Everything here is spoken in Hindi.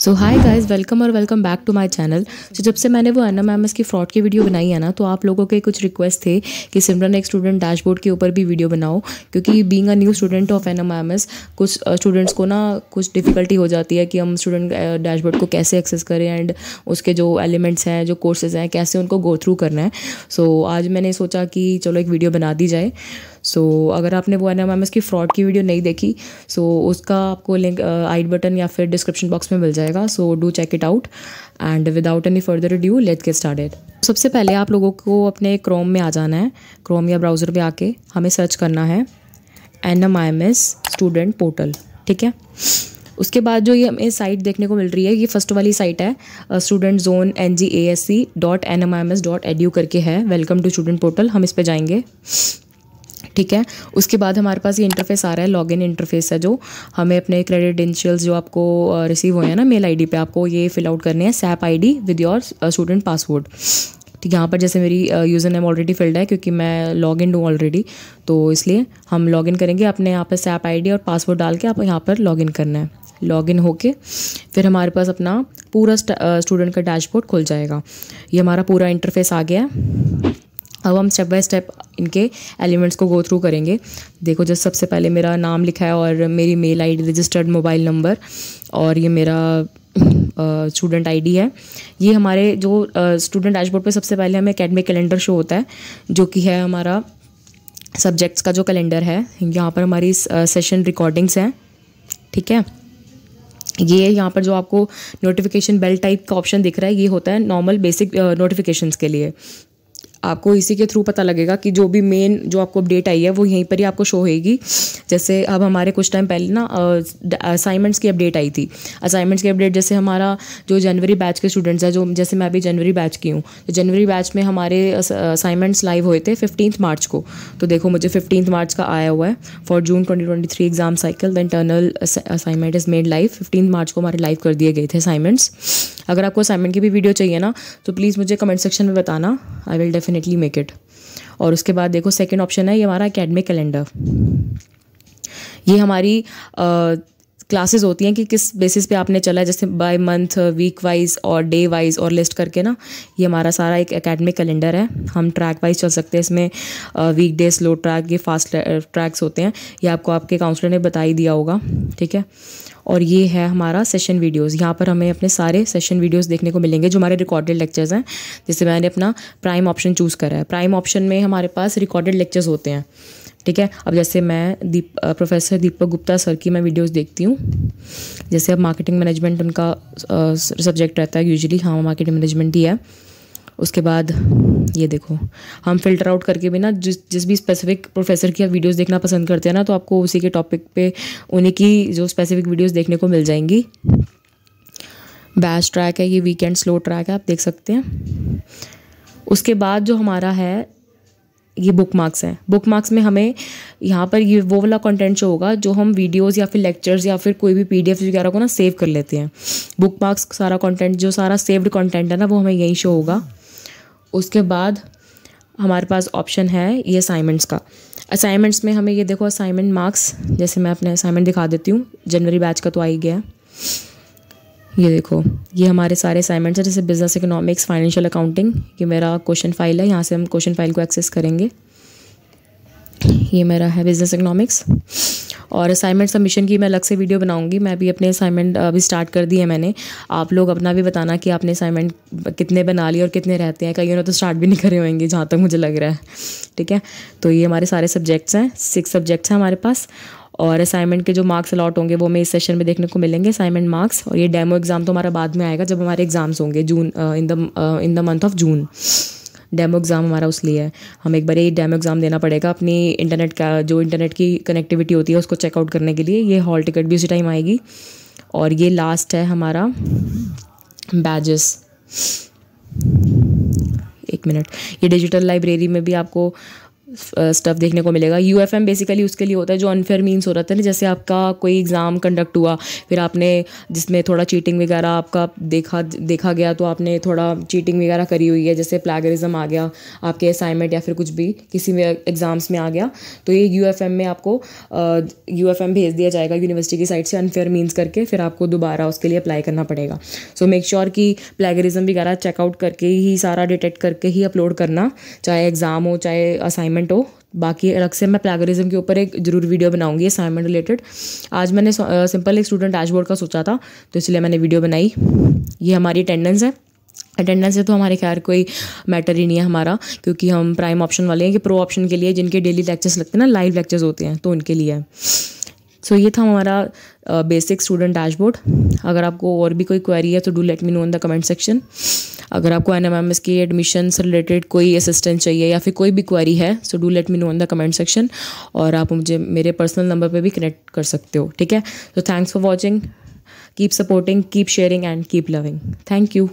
सो हाई गाइज वेलकम और welcome back to my channel so जब से मैंने वो एन एम की फ्रॉड की वीडियो बनाई है ना तो आप लोगों के कुछ रिक्वेस्ट थे कि सिमरन एक स्टूडेंट डैशबोर्ड के ऊपर भी वीडियो बनाओ क्योंकि being a new student of N M M S कुछ स्टूडेंट्स uh, को ना कुछ डिफ़िकल्टी हो जाती है कि हम स्टूडेंट डैशबोर्ड uh, को कैसे एक्सेस करें एंड उसके जो एलिमेंट्स हैं जो कोर्सेज हैं कैसे उनको गो थ्रू करना है सो so, आज मैंने सोचा कि चलो एक वीडियो बना दी जाए सो अगर आपने वो एन एम की फ्रॉड की वीडियो नहीं देखी सो उसका आपको लिंक आई बटन या फिर डिस्क्रिप्शन बॉक्स में मिल जाएगा so do check it out and without any further due let get started सबसे पहले आप लोगों को अपने क्रोम में आ जाना है क्रोम या ब्राउज़र पे आके हमें सर्च करना है N M I M S student portal ठीक है उसके बाद जो ये हमें साइट देखने को मिल रही है ये फर्स्ट वाली साइट है student zone N G A S C dot N M I M S dot edu करके है वेलकम टू स्टूडेंट पोर्टल हम इस पर जाएंगे ठीक है उसके बाद हमारे पास ये इंटरफेस आ रहा है लॉगिन इंटरफेस है जो हमें अपने क्रेडिडेंशियल्स जो आपको रिसीव हुए हैं ना मेल आईडी पे आपको ये फिल आउट करने हैं SAP ID with your student password ठीक यहाँ पर जैसे मेरी यूज़र नेम ऑलरेडी फिल्ड है क्योंकि मैं लॉग इन हूँ ऑलरेडी तो इसलिए हम लॉग इन करेंगे अपने यहाँ पर सैप आई और पासवर्ड डाल के आप यहाँ पर लॉग इन करना है लॉग इन होके फिर हमारे पास अपना पूरा स्टूडेंट का डैशबोर्ड खुल जाएगा ये हमारा पूरा इंटरफेस आ गया है अब हम स्टेप बाय स्टेप इनके एलिमेंट्स को गो थ्रू करेंगे देखो जस्ट सबसे पहले मेरा नाम लिखा है और मेरी mail I registered mobile number और ये मेरा स्टूडेंट आईडी है ये हमारे जो स्टूडेंट डैशबोर्ड पे सबसे पहले हमें अकेडमिक कैलेंडर शो होता है जो कि है हमारा सब्जेक्ट्स का जो कैलेंडर है यहाँ पर हमारी सेशन रिकॉर्डिंग्स हैं ठीक है ये यहाँ पर जो आपको नोटिफिकेशन बेल टाइप का ऑप्शन दिख रहा है ये होता है नॉर्मल बेसिक नोटिफिकेशंस के लिए आपको इसी के थ्रू पता लगेगा कि जो भी मेन जो आपको अपडेट आई है वो यहीं पर ही आपको शो होगी जैसे अब हमारे कुछ टाइम पहले ना असाइनमेंट्स की अपडेट आई थी असाइनमेंट्स की अपडेट जैसे हमारा जो जनवरी बैच के स्टूडेंट्स हैं जो जैसे मैं अभी जनवरी बैच की हूँ तो जनवरी बैच में हमारे असाइनमेंट्स लाइव हुए थे फिफ्टीन मार्च को तो देखो मुझे फिफ्टीन मार्च का आया हुआ है for June twenty twenty three exam cycle the internal assignment is made live fifteen March को हमारे लाइव कर दिए गए थे असाइनमेंट्स अगर आपको असाइनमेंट की भी वीडियो चाहिए ना तो प्लीज़ मुझे कमेंट सेक्शन में बताना I will def definitely make it और उसके बाद देखो सेकेंड ऑप्शन है ये हमारा अकेडमिक कैलेंडर ये हमारी क्लासेस होती हैं कि किस बेसिस पे आपने चला है जैसे बाय मंथ वीक वाइज और डे वाइज और लिस्ट करके ना ये हमारा सारा एक एकेडमिक कैलेंडर है हम ट्रैक वाइज चल सकते हैं इसमें वीक डे स्लो ट्रैक ये फास्ट ट्रैक्स होते हैं ये आपको आपके काउंसलर ने बता ही दिया होगा ठीक है और ये है हमारा सेशन वीडियोस यहाँ पर हमें अपने सारे सेशन वीडियोस देखने को मिलेंगे जो हमारे रिकॉर्डेड लेक्चर्स हैं जिससे मैंने अपना प्राइम ऑप्शन चूज़ करा है प्राइम ऑप्शन में हमारे पास रिकॉर्डेड लेक्चर्स होते हैं ठीक है अब जैसे मैं दीप प्रोफेसर दीपक गुप्ता सर की मैं वीडियोस देखती हूँ जैसे अब मार्केटिंग मैनेजमेंट उनका सब्जेक्ट रहता है यूजुअली हाँ मार्केटिंग मैनेजमेंट ही है उसके बाद ये देखो हम फिल्टर आउट करके भी ना जिस जिस भी स्पेसिफिक प्रोफेसर की आप वीडियोस देखना पसंद करते हैं ना तो आपको उसी के टॉपिक पे उन्हीं की जो स्पेसिफिक वीडियोस देखने को मिल जाएंगी बैच ट्रैक है ये वीकेंड स्लो ट्रैक है आप देख सकते हैं उसके बाद जो हमारा है ये बुक मार्क्स हैं बुक मार्क्स में हमें यहाँ पर ये वो वाला कंटेंट जो होगा जो हम वीडियोस या फिर लेक्चर्स या फिर कोई भी पीडीएफ वगैरह को ना सेव कर लेते हैं बुक मार्क्स सारा कंटेंट जो सारा सेव्ड कंटेंट है ना वो हमें यहीं शो होगा उसके बाद हमारे पास ऑप्शन है ये असाइनमेंट्स का असाइनमेंट्स में हमें ये देखो असाइनमेंट मार्क्स जैसे मैं अपने असाइनमेंट दिखा देती हूँ जनवरी बैच का तो आ ही गया ये देखो ये हमारे सारे असाइनमेंट्स हैं जैसे बिजनेस इकोनॉमिक्स फाइनेंशियल अकाउंटिंग ये मेरा क्वेश्चन फाइल है यहाँ से हम क्वेश्चन फाइल को एक्सेस करेंगे ये मेरा है बिजनेस इकोनॉमिक्स और असाइनमेंट सबमिशन की मैं अलग से वीडियो बनाऊंगी मैं भी अपने असाइनमेंट अभी स्टार्ट कर दी है मैंने आप लोग अपना भी बताना कि आपने असाइनमेंट कितने बना लिए और कितने रहते हैं कहीं ने तो स्टार्ट भी नहीं करे होंगे जहाँ तक मुझे लग रहा है ठीक है तो ये हमारे सारे सब्जेक्ट्स हैं सिक्स सब्जेक्ट्स हैं हमारे पास और असाइनमेंट के जो मार्क्स अलाट होंगे वो हमें इस सेशन में देखने को मिलेंगे असाइनमेंट मार्क्स और ये डेमो एग्ज़ाम तो हमारा बाद में आएगा जब हमारे एग्ज़ाम्स होंगे June in the in the month of June demo exam हमारा उस लिए है हम एक बार ये डेमो एग्ज़ाम देना पड़ेगा अपनी इंटरनेट का जो इंटरनेट की कनेक्टिविटी होती है उसको चेकआउट करने के लिए ये हॉल टिकट भी उसी टाइम आएगी और ये लास्ट है हमारा बैजेस एक मिनट ये डिजिटल लाइब्रेरी में भी आपको स्टफ़ देखने को मिलेगा यू एफ एम बेसिकली उसके लिए होता है जो अनफेयर मीन्स हो रहा था ना जैसे आपका कोई एग्ज़ाम कंडक्ट हुआ फिर आपने जिसमें थोड़ा चीटिंग वगैरह आपका देखा देखा गया तो आपने थोड़ा चीटिंग वगैरह करी हुई है जैसे प्लागरिज्म आ गया आपके असाइनमेंट या फिर कुछ भी किसी में एग्ज़ाम्स में आ गया तो ये यू एफ एम में आपको यू एफ एम भेज दिया जाएगा यूनिवर्सिटी की साइड से अनफेयर मीन्स करके फिर आपको दोबारा उसके लिए अप्लाई करना पड़ेगा सो मेक श्योर कि प्लेगरिज्म वगैरह चेकआउट करके ही सारा डिटेक्ट करके ही अपलोड करना चाहे एग्ज़ाम हो चाहे असाइनमेंट असाइनमेंट हो बाकी अलग से मैं प्लेगरिज्म के ऊपर एक जरूर वीडियो बनाऊंगी असाइनमेंट रिलेटेड आज मैंने सिंपल एक स्टूडेंट डैशबोर्ड का सोचा था तो इसलिए मैंने वीडियो बनाई ये हमारी अटेंडेंस है अटेंडेंस है तो हमारे खैर कोई मैटर ही नहीं है हमारा क्योंकि हम प्राइम ऑप्शन वाले हैं कि प्रो ऑप्शन के लिए जिनके डेली लेक्चर्स लगते हैं ना लाइव लेक्चर्स होते हैं तो उनके लिए है सो so, ये था हमारा बेसिक स्टूडेंट डैशबोर्ड अगर आपको और भी कोई क्वेरी है तो do let me know in the comment section अगर आपको एन एम एम एस की एडमिशन से रिलेटेड कोई असिस्टेंस चाहिए या फिर कोई भी क्वेरी है so do let me know in the comment section और आप मुझे मेरे पर्सनल नंबर पर भी कनेक्ट कर सकते हो ठीक है तो thanks for watching keep supporting keep sharing and keep loving thank you